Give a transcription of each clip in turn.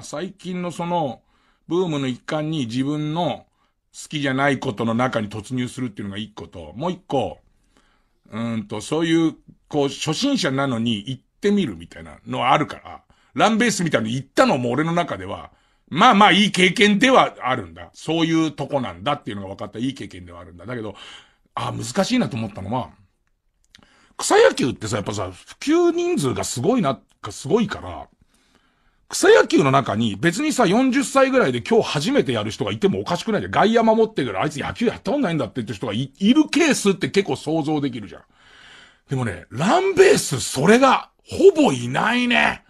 最近のその、ブームの一環に自分の好きじゃないことの中に突入するっていうのが一個と、もう一個、うんと、そういう、こう、初心者なのに行ってみるみたいなのはあるから、ランベースみたいに行ったのも俺の中では、まあまあいい経験ではあるんだ。そういうとこなんだっていうのが分かったいい経験ではあるんだ。だけど、ああ、難しいなと思ったのは、草野球ってさ、やっぱさ、普及人数がすごいな、すごいから、草野球の中に別にさ、40歳ぐらいで今日初めてやる人がいてもおかしくないじゃん。外野守ってるから、あいつ野球やったことないんだって言って人がいるケースって結構想像できるじゃん。でもね、ランベース、それが、ほぼいないね。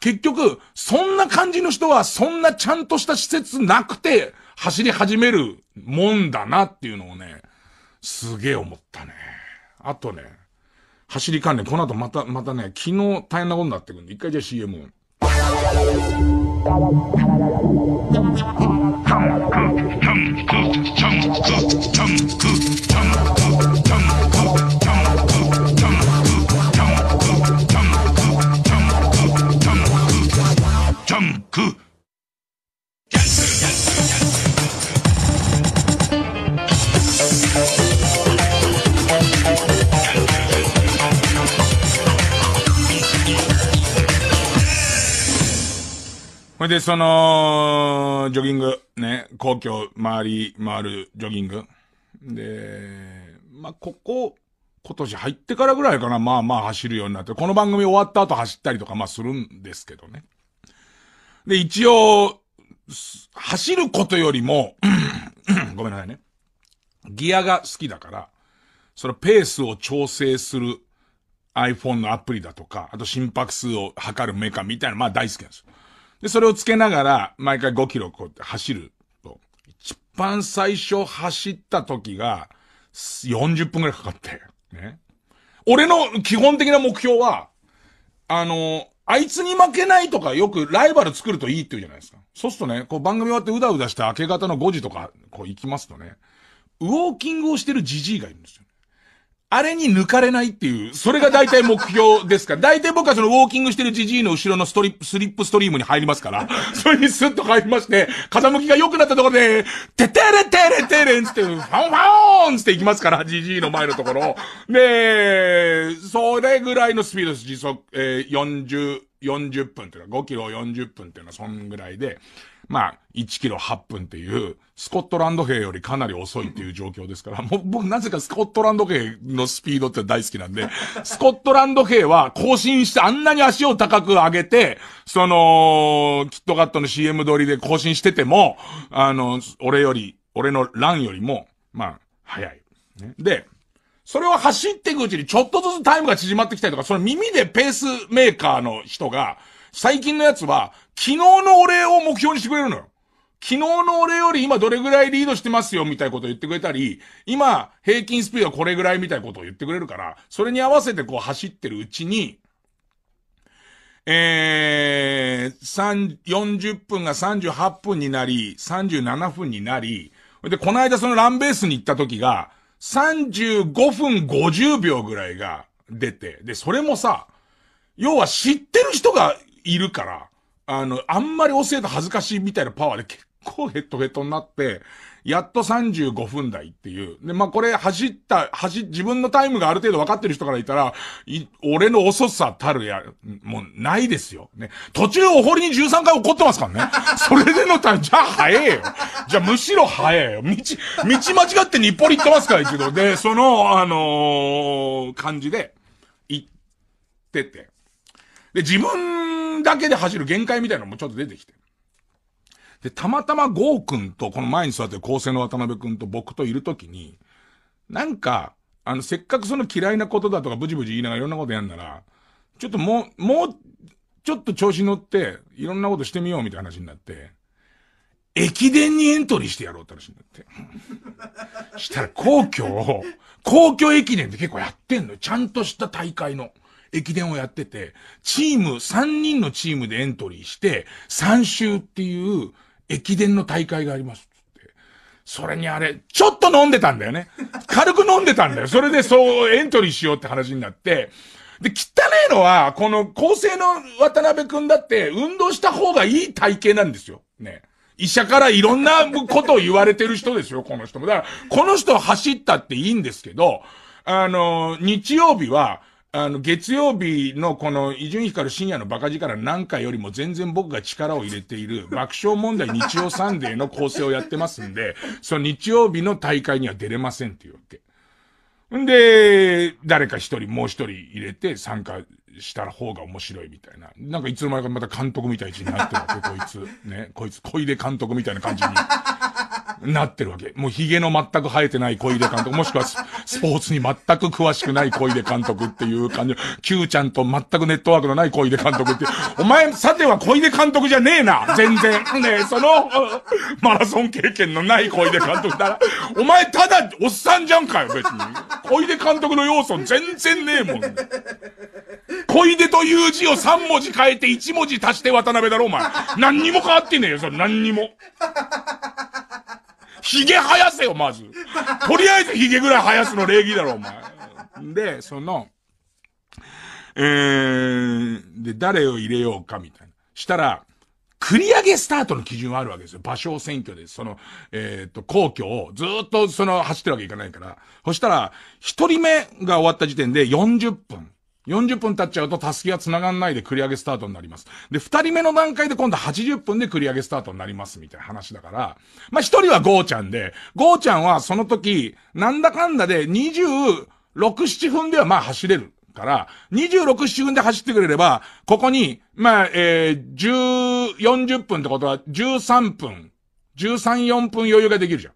結局、そんな感じの人は、そんなちゃんとした施設なくて、走り始めるもんだなっていうのをね、すげえ思ったね。あとね、走り関連、この後また、またね、昨日大変なことになってくんで、一回じゃあ CM を。 정그 정그 정그 정그 ほいで、その、ジョギング、ね、皇居回り、回るジョギング。で、まあ、ここ、今年入ってからぐらいかな、まあまあ走るようになって、この番組終わった後走ったりとか、まあするんですけどね。で、一応、走ることよりも ごめんなさいね。ギアが好きだから、そのペースを調整する iPhone のアプリだとか、あと心拍数を測るメーカーみたいな、まあ大好きなんですよ。で、それをつけながら、毎回5キロこうって走ると。一番最初走った時が、40分くらいかかって。ね。俺の基本的な目標は、あの、あいつに負けないとかよくライバル作るといいって言うじゃないですか。そうするとね、こう番組終わってうだうだして明け方の5時とか、こう行きますとね、ウォーキングをしてるじじいがいるんですよ。あれに抜かれないっていう、それが大体目標ですか 大体僕はそのウォーキングしてるジジイの後ろのストリップ、スリップストリームに入りますから、それにスッと入りまして、風向きが良くなったところで、ててれてれてれんつって、ファンファンつって行きますから、ジジイの前のところ。で、それぐらいのスピードです。時速、えー、40、40分っていうか、5キロ40分っていうのは、そんぐらいで。まあ、1キロ8分っていう、スコットランド兵よりかなり遅いっていう状況ですから、もう僕なぜかスコットランド兵のスピードって大好きなんで、スコットランド兵は更新してあんなに足を高く上げて、その、キットカットの CM 通りで更新してても、あの、俺より、俺のランよりも、まあ、早い。で、それを走っていくうちにちょっとずつタイムが縮まってきたりとか、その耳でペースメーカーの人が、最近のやつは、昨日のお礼を目標にしてくれるのよ。昨日のお礼より今どれぐらいリードしてますよみたいなことを言ってくれたり、今平均スピードはこれぐらいみたいなことを言ってくれるから、それに合わせてこう走ってるうちに、えー、40分が38分になり、37分になり、で、この間そのランベースに行った時が、35分50秒ぐらいが出て、で、それもさ、要は知ってる人がいるから、あの、あんまり教えた恥ずかしいみたいなパワーで結構ヘッドヘッドになって、やっと35分台っていう。で、まあ、これ走った、走、自分のタイムがある程度分かってる人からいたら、い、俺の遅さたるや、もうないですよ。ね。途中お堀に13回怒ってますからね。それでのタイム、じゃあ早えよ。じゃあむしろ早えよ。道、道間違って日暮里行ってますから、一度。で、その、あのー、感じで、行ってて。で、自分だけで走る限界みたいなのもちょっと出てきて。で、たまたまゴー君と、この前に座ってる高生の渡辺君と僕といるときに、なんか、あの、せっかくその嫌いなことだとかブチブチ言いながらいろんなことやんなら、ちょっともう、もう、ちょっと調子乗って、いろんなことしてみようみたいな話になって、駅伝にエントリーしてやろうって話になって。したら皇居を、皇居駅伝って結構やってんのよ。ちゃんとした大会の。駅伝をやってて、チーム、3人のチームでエントリーして、3周っていう駅伝の大会があります。それにあれ、ちょっと飲んでたんだよね。軽く飲んでたんだよ。それでそうエントリーしようって話になって、で、汚いのは、この、高生の渡辺くんだって、運動した方がいい体型なんですよ。ね。医者からいろんなことを言われてる人ですよ、この人も。だから、この人走ったっていいんですけど、あの、日曜日は、あの、月曜日のこの、伊集院光深夜のバカ力なんかよりも全然僕が力を入れている 爆笑問題日曜サンデーの構成をやってますんで、その日曜日の大会には出れませんっていうわけ。んで、誰か一人、もう一人入れて参加した方が面白いみたいな。なんかいつの間にかまた監督みたいになってるわけ、こいつ。ね。こいつ、小出監督みたいな感じになってるわけ。もう髭の全く生えてない小出監督、もしくはスポーツに全く詳しくない小出監督っていう感じ。Q ちゃんと全くネットワークのない小出監督って。お前、さては小出監督じゃねえな全然。ねえ、その、マラソン経験のない小出監督だら、お前ただおっさんじゃんかよ、別に。小出監督の要素全然ねえもん、小出という字を3文字変えて1文字足して渡辺だろ、お前。何にも変わってねえよ、それ。何にも。ゲ生やせよ、まず。とりあえずゲぐらい生やすの礼儀だろ、お前。で、その、えー、で、誰を入れようか、みたいな。したら、繰り上げスタートの基準はあるわけですよ。場所選挙で、その、えっ、ー、と、皇居をずっとその走ってるわけいかないから。そしたら、一人目が終わった時点で40分。40分経っちゃうとタスキが繋がんないで繰り上げスタートになります。で、二人目の段階で今度80分で繰り上げスタートになりますみたいな話だから、まあ、一人はゴーちゃんで、ゴーちゃんはその時、なんだかんだで26、7分ではまあ走れる。から、26、7分で走ってくれれば、ここに、まあ、えー、10、40分ってことは13分、13、4分余裕ができるじゃん。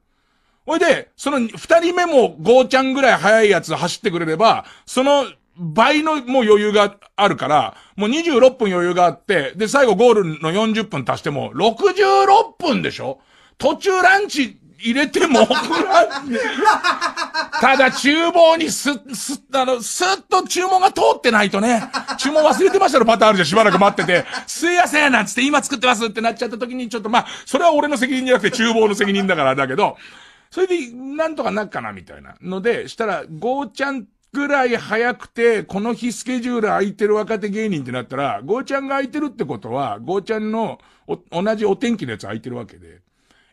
ほいで、その二人目もゴーちゃんぐらい速いやつ走ってくれれば、その倍のもう余裕があるから、もう26分余裕があって、で、最後ゴールの40分足しても、66分でしょ途中ランチ入れても、ただ厨房にす、す、あの、すっと注文が通ってないとね、注文忘れてましたのパターンあるじゃん、しばらく待ってて、すいやせんなんつって今作ってますってなっちゃった時に、ちょっとまあ、それは俺の責任じゃなくて厨房の責任だからだけど、それで、なんとかなっかな、みたいな。ので、したら、ゴーちゃんぐらい早くて、この日スケジュール空いてる若手芸人ってなったら、ゴーちゃんが空いてるってことは、ゴーちゃんの同じお天気のやつ空いてるわけで、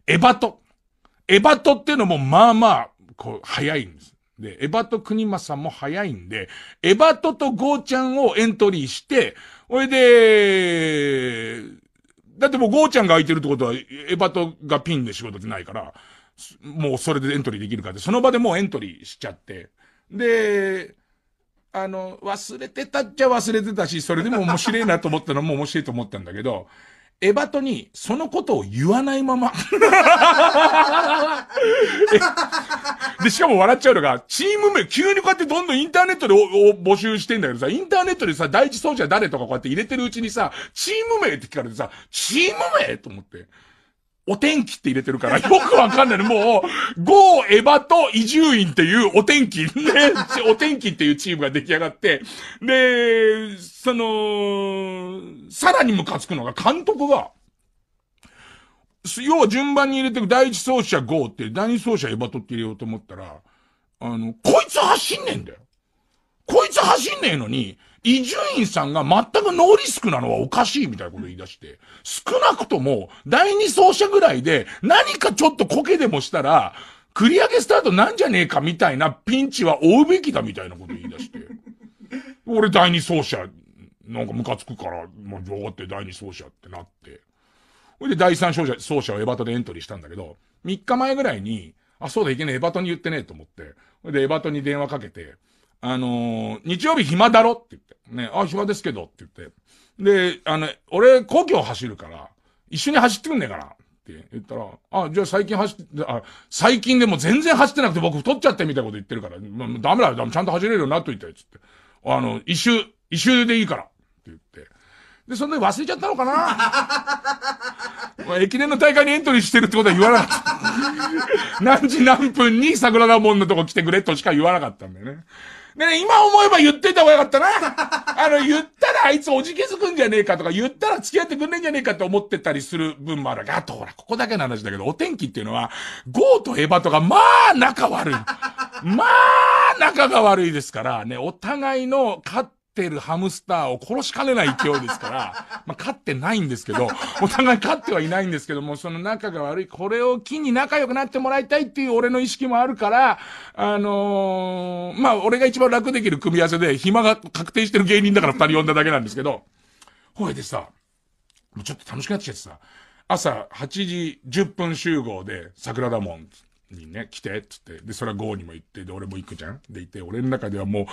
エバト。エバトっていうのもまあまあ、こう、早いんです。で、エバト国政さんも早いんで、エバトとゴーちゃんをエントリーして、ほいで、だってもうゴーちゃんが空いてるってことは、エバトがピンで仕事ってないから、もうそれでエントリーできるかって、その場でもうエントリーしちゃって、で、あの、忘れてたっちゃ忘れてたし、それでも面白いなと思ったのも面白いと思ったんだけど、エバトにそのことを言わないまま で、しかも笑っちゃうのが、チーム名、急にこうやってどんどんインターネットで募集してんだけどさ、インターネットでさ、第一走者誰とかこうやって入れてるうちにさ、チーム名って聞かれてさ、チーム名と思って。お天気って入れてるから、よくわかんない、ね。もう、ゴーエヴァと伊集院っていうお天気、ね、お天気っていうチームが出来上がって、で、その、さらにムカつくのが監督が、要は順番に入れてく、第一走者ゴーって、第二走者エヴァとって入れようと思ったら、あの、こいつ走んねえんだよ。こいつ走んねえのに、伊集院さんが全くノーリスクなのはおかしいみたいなこと言い出して、少なくとも、第二走者ぐらいで、何かちょっとコケでもしたら、繰り上げスタートなんじゃねえかみたいなピンチは追うべきだみたいなこと言い出して。俺第二走者、なんかムカつくから、まあ、分かって第二走者ってなって。ほいで第三走者、走者をエバトでエントリーしたんだけど、3日前ぐらいに、あ、そうだ、いけねえ、エバトに言ってねえと思って。ほいでエバトに電話かけて、あのー、日曜日暇だろって言って。ね、あ、暇ですけどって言って。で、あの、俺、故郷走るから、一緒に走ってくんねえから。って言ったら、あ、じゃあ最近走って、あ、最近でも全然走ってなくて僕太っちゃってみたいなこと言ってるから、まあ、ダメだよ、ちゃんと走れるようになっといて、つって。あの、一周、一周でいいから、って言って。で、そんなに忘れちゃったのかなまあ、駅伝の大会にエントリーしてるってことは言わなかった。何時何分に桜田門のとこ来てくれとしか言わなかったんだよね。ね今思えば言ってた方がよかったな。あの、言ったらあいつおじけづくんじゃねえかとか、言ったら付き合ってくんねえんじゃねえかって思ってたりする分もあるあとほら、ここだけの話だけど、お天気っていうのは、ゴーとエバとか、まあ、仲悪い。まあ、仲が悪いですから、ね、お互いの勝ってるハムスターを殺しかねない勢いですから、まあ、ってないんですけど、お互い勝ってはいないんですけども、その仲が悪い、これを機に仲良くなってもらいたいっていう俺の意識もあるから、あのー、まあ、俺が一番楽できる組み合わせで、暇が確定してる芸人だから二人呼んだだけなんですけど、ほいでさ、もうちょっと楽しくなってきちゃってさ、朝8時10分集合で桜田門にね、来て、つって、で、それはゴーにも行って、で、俺も行くじゃんで、って、俺の中ではもう、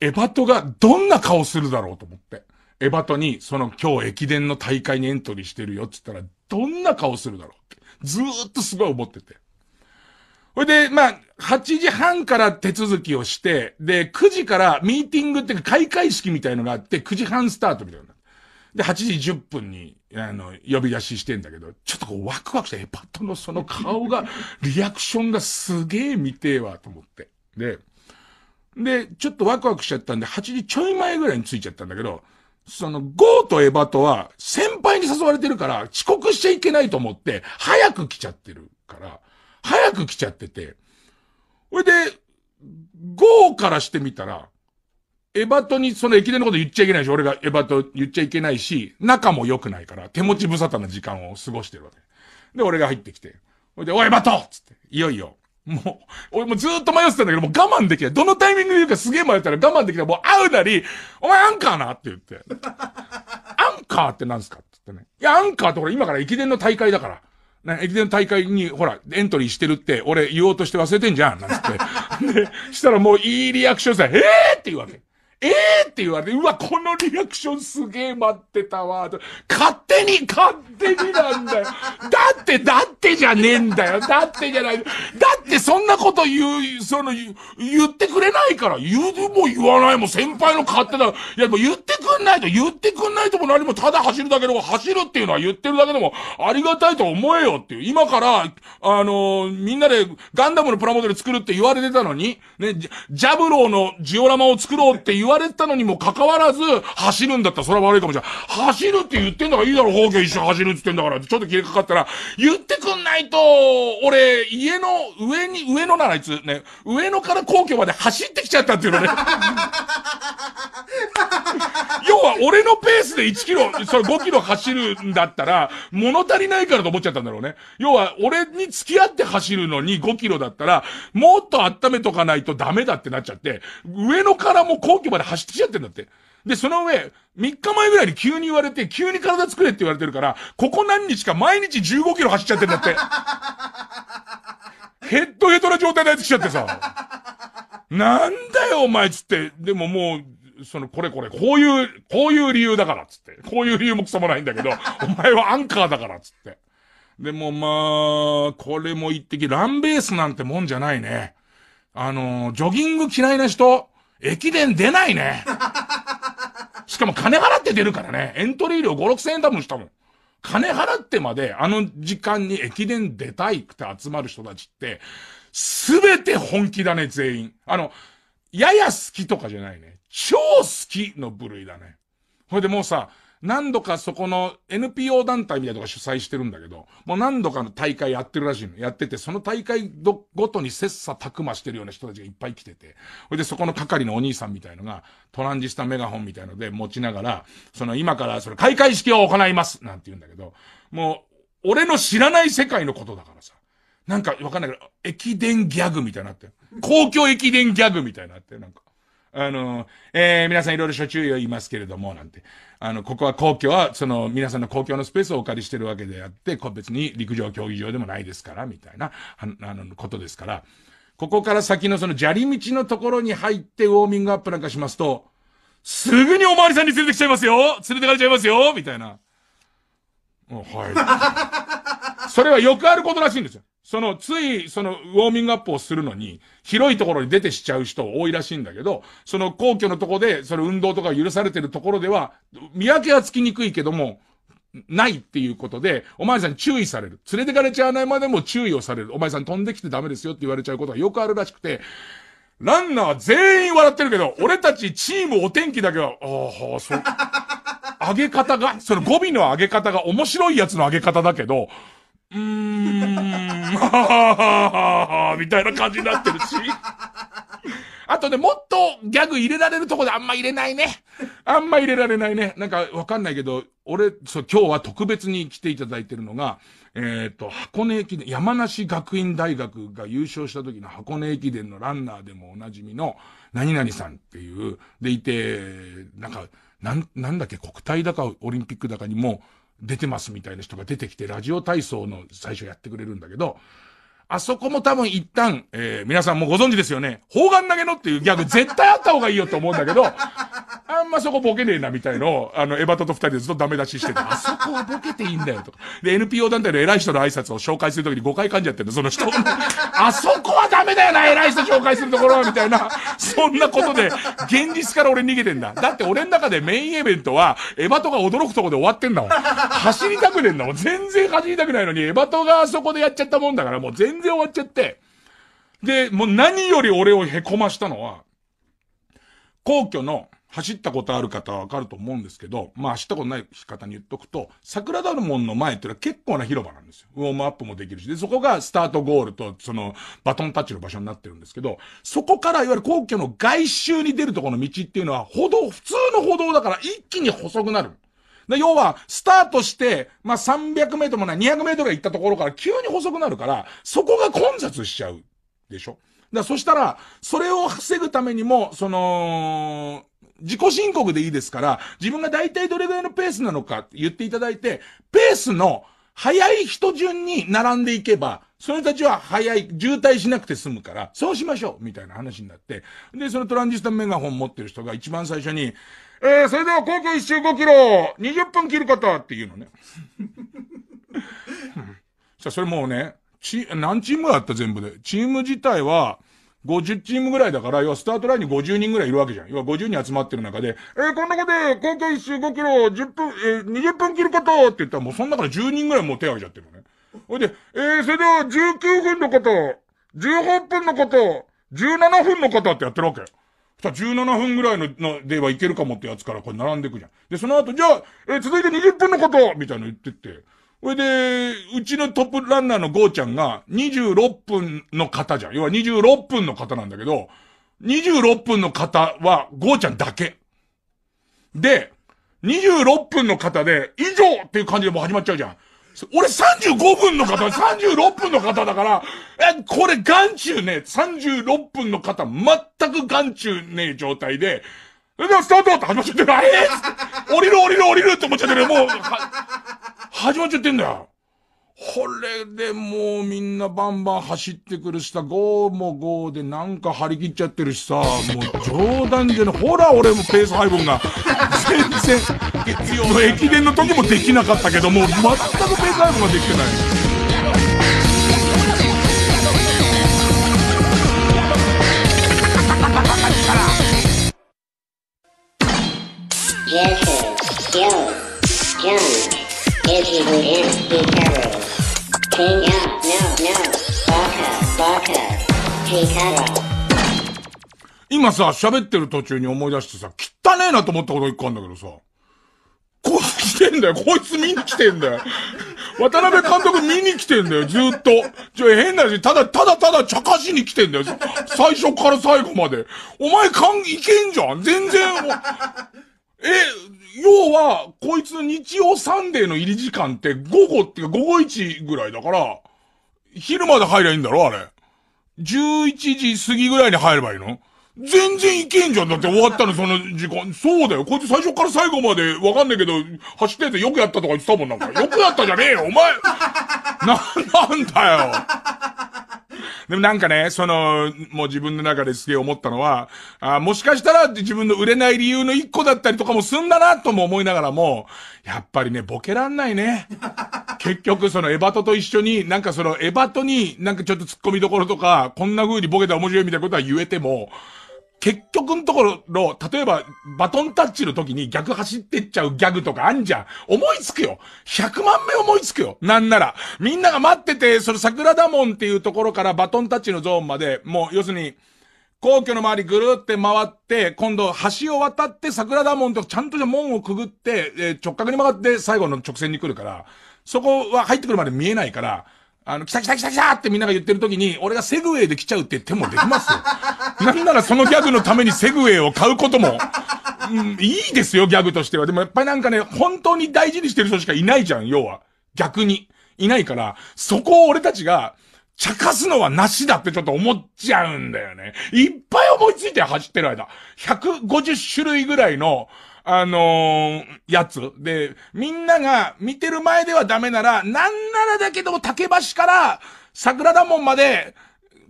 エバトがどんな顔するだろうと思って。エバトに、その今日駅伝の大会にエントリーしてるよって言ったら、どんな顔するだろうって。ずーっとすごい思ってて。ほいで、まあ、8時半から手続きをして、で、9時からミーティングっていうか開会式みたいのがあって、9時半スタートみたいな。で、8時10分に、あの、呼び出ししてんだけど、ちょっとこうワクワクして、エパトのその顔が、リアクションがすげえ見てえわ、と思って。で、で、ちょっとワクワクしちゃったんで、8時ちょい前ぐらいに着いちゃったんだけど、その、ゴーとエバとは、先輩に誘われてるから、遅刻しちゃいけないと思って、早く来ちゃってるから、早く来ちゃってて、ほいで、ゴーからしてみたら、エバトにその駅伝のこと言っちゃいけないし、俺がエバト言っちゃいけないし、仲も良くないから、手持ち無沙汰な時間を過ごしてるわけ。で、俺が入ってきて、ほいで、おい、エバトつって、いよいよ、もう、俺もずっと迷ってたんだけど、もう我慢できない。どのタイミングで言うかすげえ迷ったら我慢できない。もう会うなり、お前アンカーなって言って。アンカーって何すかって言ってね。いや、アンカーってほら、今から駅伝の大会だから。ね、駅伝の大会に、ほら、エントリーしてるって、俺言おうとして忘れてんじゃん、なんつって。で、したらもういいリアクションさ、えら、えーって言うわけ。ええー、って言われて、うわ、このリアクションすげえ待ってたわ。勝手に、勝手になんだよ。だって、だってじゃねえんだよ。だってじゃない。だってそんなこと言う、その、言ってくれないから。言うも言わないも先輩の勝手だ。いや、もう言ってくんないと、言ってくんないとも何も、ただ走るだけでも、走るっていうのは言ってるだけでも、ありがたいと思えよっていう。今から、あのー、みんなでガンダムのプラモデル作るって言われてたのに、ね、ジャブローのジオラマを作ろうっていう言われたのにもかかわらず、走るんだったらそれは悪いかもしれない。走るって言ってんだからいいだろ、方形一緒走るって言ってんだから、ちょっと切れかかったら、言ってくんないと、俺、家の上に、上野ならあいつ、ね、上野から皇居まで走ってきちゃったっていうのね。要は、俺のペースで1キロ、それ5キロ走るんだったら、物足りないからと思っちゃったんだろうね。要は、俺に付き合って走るのに5キロだったら、もっと温めとかないとダメだってなっちゃって、上野からも皇居までまで走ってきちゃってんだって。で、その上、3日前ぐらいに急に言われて、急に体作れって言われてるから、ここ何日か毎日15キロ走っちゃってんだって。ヘッドヘッドな状態でやってきちゃってさ。なんだよ、お前つって。でももう、その、これこれ、こういう、こういう理由だからつって。こういう理由もくそもないんだけど、お前はアンカーだからつって。でもまあ、これも一滴、ランベースなんてもんじゃないね。あの、ジョギング嫌いな人、駅伝出ないね。しかも金払って出るからね。エントリー料5、6千円多分したもん。金払ってまであの時間に駅伝出たいくて集まる人たちって、すべて本気だね、全員。あの、やや好きとかじゃないね。超好きの部類だね。ほいでもうさ、何度かそこの NPO 団体みたいなとこ主催してるんだけど、もう何度かの大会やってるらしいの。やってて、その大会ごとに切磋琢磨してるような人たちがいっぱい来てて、ほいでそこの係のお兄さんみたいのが、トランジスタメガホンみたいので持ちながら、その今からその開会式を行いますなんて言うんだけど、もう、俺の知らない世界のことだからさ。なんかわかんないけど、駅伝ギャグみたいになって。公共駅伝ギャグみたいになって、なんか。あの、えー、皆さんいろいろ諸注意を言いますけれども、なんて。あの、ここは公共は、その、皆さんの公共のスペースをお借りしてるわけであって、個別に陸上競技場でもないですから、みたいな、あの、ことですから、ここから先のその砂利道のところに入ってウォーミングアップなんかしますと、すぐにおまわりさんに連れてきちゃいますよ連れてかれちゃいますよみたいな。はい。それはよくあることらしいんですよ。その、つい、その、ウォーミングアップをするのに、広いところに出てしちゃう人多いらしいんだけど、その皇居のとこで、その運動とか許されてるところでは、見分けはつきにくいけども、ないっていうことで、お前さん注意される。連れてかれちゃわないまでも注意をされる。お前さん飛んできてダメですよって言われちゃうことがよくあるらしくて、ランナー全員笑ってるけど、俺たちチームお天気だけは、ああ、そう。上げ方が、その語尾の上げ方が面白いやつの上げ方だけど、うーん、みたいな感じになってるし。あとね、もっとギャグ入れられるとこであんま入れないね。あんま入れられないね。なんかわかんないけど、俺、そう、今日は特別に来ていただいてるのが、えっ、ー、と、箱根駅伝、山梨学院大学が優勝した時の箱根駅伝のランナーでもおなじみの、何々さんっていう、でいて、なんか、なん、なんだっけ、国体だかオリンピックだかにも、出てますみたいな人が出てきて、ラジオ体操の最初やってくれるんだけど、あそこも多分一旦、えー、皆さんもご存知ですよね。砲丸投げのっていうギャグ絶対あった方がいいよと思うんだけど、あんまそこボケねえなみたいのを、あの、エバトと二人でずっとダメ出ししてた。あそこはボケていいんだよとか。で、NPO 団体の偉い人の挨拶を紹介するときに誤解噛んじゃってるの、その人。あそこはダメだよな、偉い人紹介するところは、みたいな。そんなことで、現実から俺逃げてんだ。だって俺の中でメインイベントは、エバトが驚くとこで終わってんだもん。走りたくねえんだもん。全然走りたくないのに、エバトがあそこでやっちゃったもんだから、もう全然終わっちゃって。で、もう何より俺を凹ましたのは、皇居の、走ったことある方はわかると思うんですけど、まあ走ったことない方に言っとくと、桜田門の前っていうのは結構な広場なんですよ。ウォームアップもできるし。で、そこがスタートゴールと、その、バトンタッチの場所になってるんですけど、そこからいわゆる皇居の外周に出るとこの道っていうのは、歩道、普通の歩道だから一気に細くなる。で、要は、スタートして、まあ、300メートルもない、200メートルが行ったところから急に細くなるから、そこが混雑しちゃう。でしょだそしたら、それを防ぐためにも、その、自己申告でいいですから、自分が大体どれぐらいのペースなのかって言っていただいて、ペースの早い人順に並んでいけば、その人たちは早い、渋滞しなくて済むから、そうしましょうみたいな話になって。で、そのトランジスタメガホン持ってる人が一番最初に、えー、それでは高校一周5キロ、20分切る方っていうのね。さそれもうね、チ、何チームあった全部で。チーム自体は、50チームぐらいだから、要はスタートラインに50人ぐらいいるわけじゃん。要は50人集まってる中で、えー、こんなことで、合計1周5キロ、10分、えー、20分切ることって言ったら、もうその中で10人ぐらいもう手挙げちゃってるのね。ほいで、えー、それでは19分のこと、18分のこと、17分の方ってやってるわけ。さ、17分ぐらいの、の、ではいけるかもってやつからこれ並んでいくじゃん。で、その後、じゃあ、えー、続いて20分のことみたいなの言ってって。それで、うちのトップランナーのゴーちゃんが、26分の方じゃん。要は26分の方なんだけど、26分の方は、ゴーちゃんだけ。で、26分の方で、以上っていう感じでもう始まっちゃうじゃん。俺35分の方、36分の方だから、え、これ眼中ね、36分の方、全く眼中ねえ状態で、それでスタートって始まっちゃってる。えれ降りる降りる降りるって思っちゃってる。もう、始まっちゃってんだよ。これでもうみんなバンバン走ってくるしさ、ゴーもゴーでなんか張り切っちゃってるしさ、もう冗談じゃない。ほら、俺もペース配分が。全然、月 曜の駅伝の時もできなかったけど、もう全くペース配分ができてない。今さ、喋ってる途中に思い出してさ、汚ねえなと思ったこと一個あるんだけどさ、こいつ来てんだよ、こいつ見に来てんだよ。渡辺監督見に来てんだよ、ずっと。ちょ、変な話、ただ、ただただ茶化しに来てんだよ、最初から最後まで。お前、かん、いけんじゃん全然、え、要は、こいつの日曜サンデーの入り時間って午後っていうか午後1ぐらいだから、昼まで入りゃいいんだろあれ。11時過ぎぐらいに入ればいいの全然いけんじゃん。だって終わったの、その時間。そうだよ。こいつ最初から最後までわかんないけど、走っててよくやったとか言ってたもんなんか。よくやったじゃねえよ、お前。な、なんだよ。でもなんかね、その、もう自分の中ですげえ思ったのは、あもしかしたら自分の売れない理由の一個だったりとかもすんだなとも思いながらも、やっぱりね、ボケらんないね。結局そのエバトと一緒に、なんかそのエバトになんかちょっと突っ込みどころとか、こんな風にボケた面白いみたいなことは言えても、結局のところ例えば、バトンタッチの時に逆走ってっちゃうギャグとかあんじゃん。思いつくよ。100万目思いつくよ。なんなら。みんなが待ってて、その桜田門っていうところからバトンタッチのゾーンまで、もう、要するに、皇居の周りぐるって回って、今度橋を渡って桜田門とちゃんとじゃ門をくぐって、直角に曲がって最後の直線に来るから、そこは入ってくるまで見えないから、あの、来た来た来た来たってみんなが言ってる時に、俺がセグウェイで来ちゃうって手もできますよ。なんならそのギャグのためにセグウェイを買うことも、うん、いいですよ、ギャグとしては。でもやっぱりなんかね、本当に大事にしてる人しかいないじゃん、要は。逆に。いないから、そこを俺たちが、茶化すのはなしだってちょっと思っちゃうんだよね。いっぱい思いついて走ってる間。150種類ぐらいの、あのー、やつ。で、みんなが見てる前ではダメなら、なんならだけど竹橋から桜田門まで、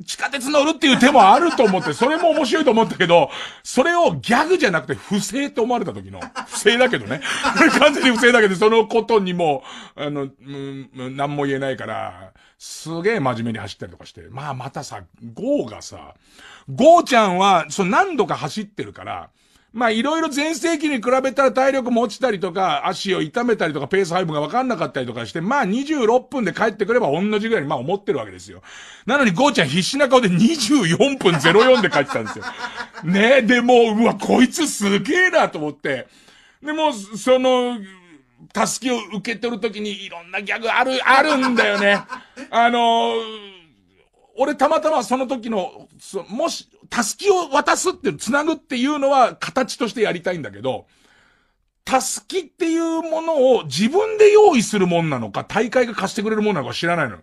地下鉄乗るっていう手もあると思って、それも面白いと思ったけど、それをギャグじゃなくて不正って思われた時の、不正だけどね。完全に不正だけど、そのことにも、あの、うん、何も言えないから、すげえ真面目に走ったりとかして。まあまたさ、ゴーがさ、ゴーちゃんは、そう何度か走ってるから、まあいろいろ前世紀に比べたら体力も落ちたりとか、足を痛めたりとか、ペース配分が分かんなかったりとかして、まあ26分で帰ってくれば同じぐらいにまあ思ってるわけですよ。なのにゴーちゃん必死な顔で24分04で帰ってたんですよ。ねえ、でもう、うわ、こいつすげえなと思って。でも、その、助けを受け取るときにいろんなギャグある、あるんだよね。あのー、俺たまたまその時の、もし、タスキを渡すっていう、つなぐっていうのは形としてやりたいんだけど、タスキっていうものを自分で用意するもんなのか、大会が貸してくれるもんなのか知らないの。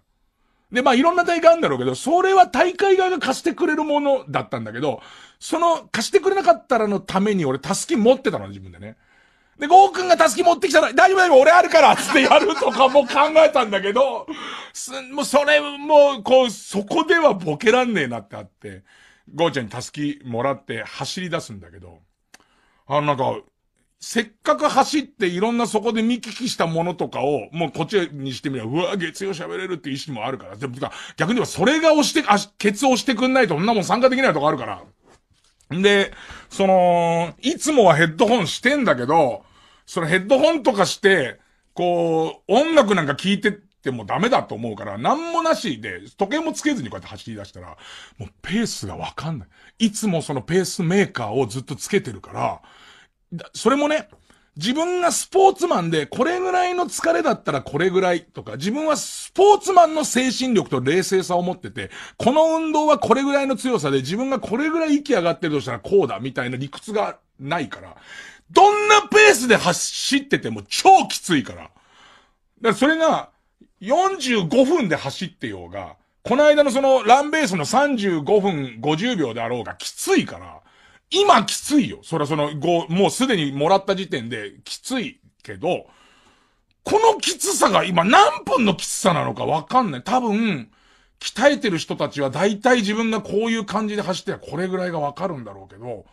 で、まあいろんな大会あるんだろうけど、それは大会側が貸してくれるものだったんだけど、その貸してくれなかったらのために俺タスキ持ってたの、自分でね。で、ゴー君がタスキ持ってきたら、大丈夫大丈夫、俺あるからつってやるとかも考えたんだけど、す、もうそれ、もう、こう、そこではボケらんねえなってあって。ゴーちゃんに助けもらって走り出すんだけど、あのなんか、せっかく走っていろんなそこで見聞きしたものとかを、もうこっちにしてみれば、うわ、月曜喋れるっていう意識もあるから。でも、逆に言えばそれが押して、あ、ケツ押してくんないと、そんなもん参加できないとこあるから。で、その、いつもはヘッドホンしてんだけど、そのヘッドホンとかして、こう、音楽なんか聴いててもダメだと思うから、なんもなしで、時計もつけずにこうやって走り出したら、もうペースがわかんない。いつもそのペースメーカーをずっとつけてるから、それもね、自分がスポーツマンで、これぐらいの疲れだったらこれぐらいとか、自分はスポーツマンの精神力と冷静さを持ってて、この運動はこれぐらいの強さで、自分がこれぐらい息上がってるとしたらこうだ、みたいな理屈がないから、どんなペースで走ってても超きついから。だからそれが、45分で走ってようが、この間のそのランベースの35分50秒であろうがきついから、今きついよ。そらその、5、もうすでにもらった時点できついけど、このきつさが今何分のきつさなのかわかんない。多分、鍛えてる人たちは大体自分がこういう感じで走ってはこれぐらいがわかるんだろうけど、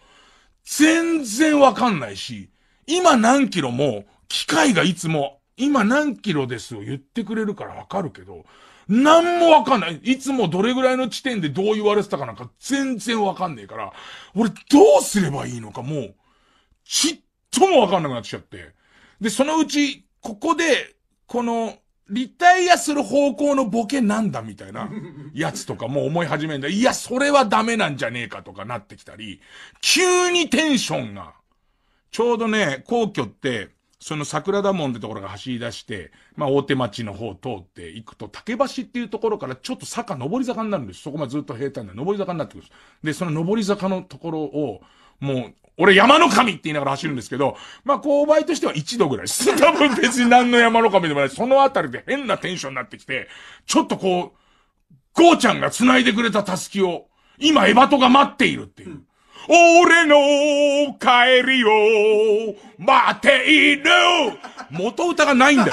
全然わかんないし、今何キロも機械がいつも今何キロですを言ってくれるからわかるけど、なんもわかんない。いつもどれぐらいの地点でどう言われてたかなんか全然わかんねえから、俺どうすればいいのかもう、ちっともわかんなくなっちゃって。で、そのうち、ここで、この、リタイアする方向のボケなんだみたいな やつとかも思い始めんだ。いや、それはダメなんじゃねえかとかなってきたり、急にテンションが、ちょうどね、皇居って、その桜田門ってところが走り出して、まあ大手町の方を通っていくと、竹橋っていうところからちょっと坂、上り坂になるんです。そこまでずっと平坦な上り坂になってくるんです。で、その上り坂のところを、もう、俺山の神って言いながら走るんですけど、まあ、勾配としては1度ぐらい 多分別に何の山の神でもない。そのあたりで変なテンションになってきて、ちょっとこう、ゴーちゃんが繋いでくれたタスキを、今エバトが待っているっていう。俺の帰りを待っている元歌がないんだよ。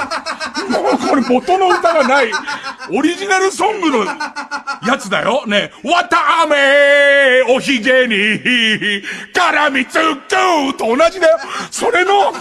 これ元の歌がない。オリジナルソングのやつだよ。ねわたあめおひげに絡みつくと同じだよ。それの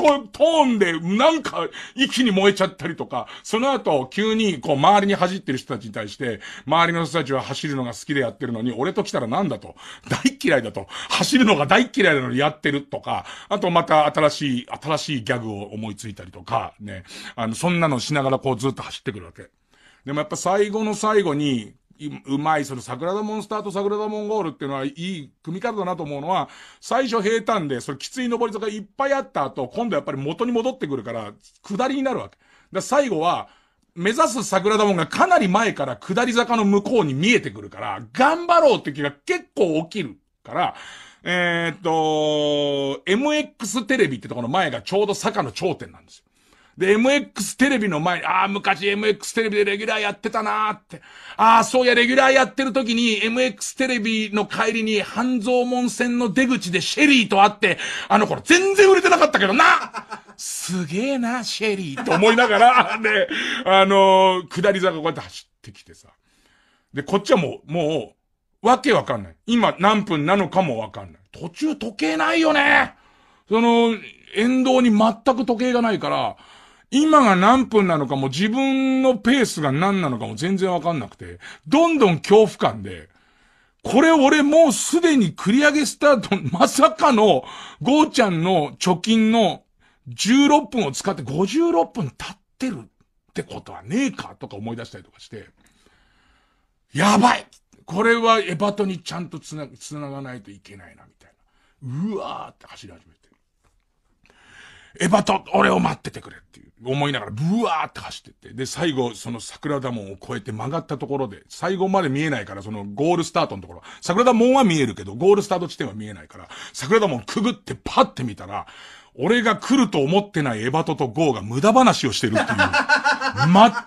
こうトーンでなんか一気に燃えちゃったりとか、その後急にこう周りに走ってる人たちに対して、周りの人たちは走るのが好きでやってるのに、俺と来たらなんだと。大嫌いだと。走るのが大嫌いなのにやってるとか、あとまた新しい、新しいギャグを思いついたりとか、ね、あの、そんなのしながらこうずっと走ってくるわけ。でもやっぱ最後の最後に、うまい、その桜田モンスターと桜田モンゴールっていうのはいい組み方だなと思うのは、最初平坦で、それきつい登り坂いっぱいあった後、今度やっぱり元に戻ってくるから、下りになるわけ。だ最後は、目指す桜田門がかなり前から下り坂の向こうに見えてくるから、頑張ろうって気が結構起きる。から、えー、っと、MX テレビってとこの前がちょうど坂の頂点なんですよ。で、MX テレビの前に、ああ、昔 MX テレビでレギュラーやってたなーって。ああ、そうや、レギュラーやってる時に、MX テレビの帰りに、半蔵門線の出口でシェリーと会って、あの頃全然売れてなかったけどなすげえな、シェリーと思いながら、で、あのー、下り坂こうやって走ってきてさ。で、こっちはもう、もう、わけわかんない。今何分なのかもわかんない。途中時計ないよねその、沿道に全く時計がないから、今が何分なのかも自分のペースが何なのかも全然わかんなくて、どんどん恐怖感で、これ俺もうすでに繰り上げスタート、まさかの、ゴーちゃんの貯金の16分を使って56分経ってるってことはねえかとか思い出したりとかして、やばいこれはエバトにちゃんとつな、つながないといけないな、みたいな。うわーって走り始めて。エバト、俺を待っててくれっていう、思いながら、ブワーって走ってって。で、最後、その桜田門を越えて曲がったところで、最後まで見えないから、そのゴールスタートのところ、桜田門は見えるけど、ゴールスタート地点は見えないから、桜田門くぐってパって見たら、俺が来ると思ってないエバトとゴーが無駄話をしてるっていう。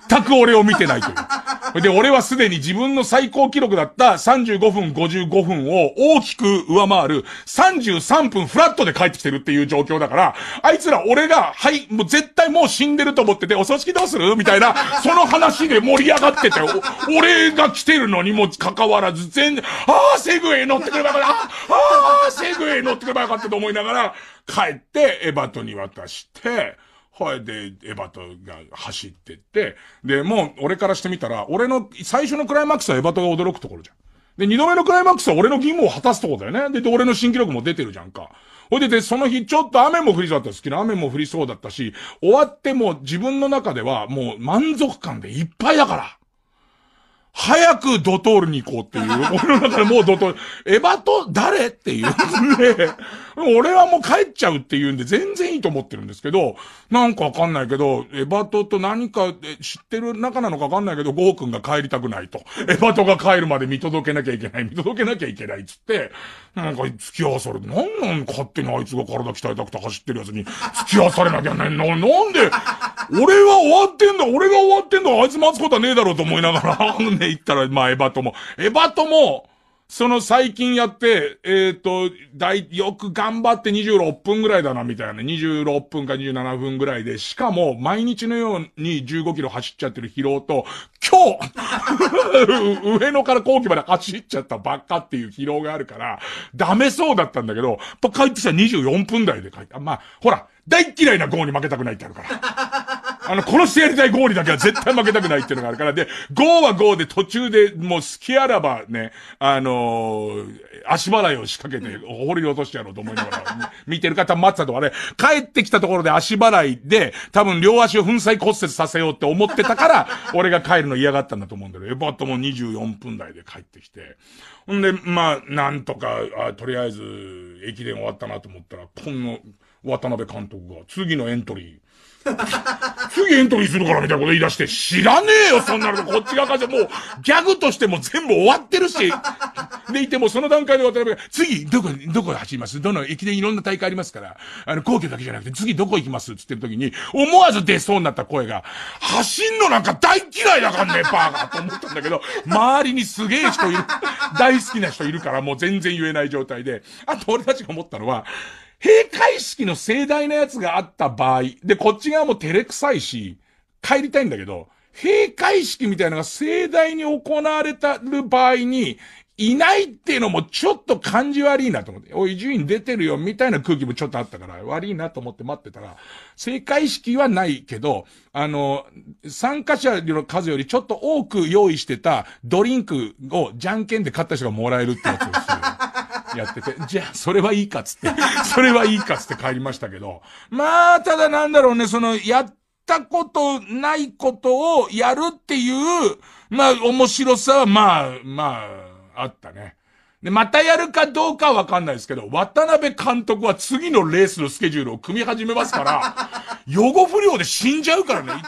全く俺を見てないという。で、俺はすでに自分の最高記録だった35分55分を大きく上回る33分フラットで帰ってきてるっていう状況だから、あいつら俺が、はい、もう絶対もう死んでると思ってて、お葬式どうするみたいな、その話で盛り上がってて、俺が来てるのにもかかわらず全然、ああ、セグウェイ乗ってくればよかった、ああ、セグウェイ乗ってくればよかったと思いながら、帰ってエバトに渡して、ほい、で、エバトが走ってって、で、もう俺からしてみたら、俺の最初のクライマックスはエバトが驚くところじゃん。で、二度目のクライマックスは俺の義務を果たすとこだよね。で、俺の新記録も出てるじゃんか。ほいで、で、その日ちょっと雨も降りそうだった好きな雨も降りそうだったし、終わっても自分の中ではもう満足感でいっぱいだから。早くドトールに行こうっていう。俺の中でもうドトール。エバト、と誰っていう俺はもう帰っちゃうっていうんで全然いいと思ってるんですけど、なんかわかんないけど、エバトとと何か知ってる仲なのかわかんないけど、ゴー君が帰りたくないと。エバトとが帰るまで見届けなきゃいけない、見届けなきゃいけないっつって、なんか付き合わされて、なんなん勝手にあいつが体鍛えたくて走ってるやつに付き合わされなきゃねんな。なんで、俺は終わってんだ俺が終わってんだあいつ待つことはねえだろうと思いながら、ね、行ったら、まあ、エバトも。エバトも、その最近やって、えっ、ー、と、だい、よく頑張って26分ぐらいだな、みたいな。26分か27分ぐらいで、しかも、毎日のように15キロ走っちゃってる疲労と、今日 上野から後期まで走っちゃったばっかっていう疲労があるから、ダメそうだったんだけど、やっぱ帰ってきたら24分台で帰った。まあ、ほら、大嫌いな号に負けたくないってあるから。あの、殺してやりたいゴーリだけは絶対負けたくないっていうのがあるから、で、ゴーはゴーで途中でもう隙あらばね、あのー、足払いを仕掛けて、掘り落としてやろうと思いながら、見てる方待ってたとあれ、帰ってきたところで足払いで、多分両足を粉砕骨折させようって思ってたから、俺が帰るの嫌がったんだと思うんだけど、エバットも24分台で帰ってきて、ほんで、まあ、なんとか、あとりあえず、駅伝終わったなと思ったら、この、渡辺監督が、次のエントリー、次 エントリーするからみたいなこと言い出して、知らねえよ、そんなの。こっち側からもう、ギャグとしても全部終わってるし。でいても、その段階で渡辺が、次、どこ、どこ走りますどの、駅伝いろんな大会ありますから、あの、皇居だけじゃなくて、次どこ行きますっつってる時に、思わず出そうになった声が、走んのなんか大嫌いだかんね、バーガーと思ったんだけど、周りにすげえ人いる、大好きな人いるから、もう全然言えない状態で、あと俺たちが思ったのは、閉会式の盛大なやつがあった場合、で、こっち側も照れくさいし、帰りたいんだけど、閉会式みたいなのが盛大に行われたる場合に、いないっていうのもちょっと感じ悪いなと思って、おい、順位出てるよ、みたいな空気もちょっとあったから、悪いなと思って待ってたら、正解式はないけど、あの、参加者の数よりちょっと多く用意してたドリンクをじゃんけんで買った人がもらえるってやつです。やってて、じゃあ、それはいいかつって、それはいいかつって帰りましたけど、まあ、ただなんだろうね、その、やったことないことをやるっていう、まあ、面白さは、まあ、まあ、あったね。で、またやるかどうかはわかんないですけど、渡辺監督は次のレースのスケジュールを組み始めますから、予後不良で死んじゃうからね。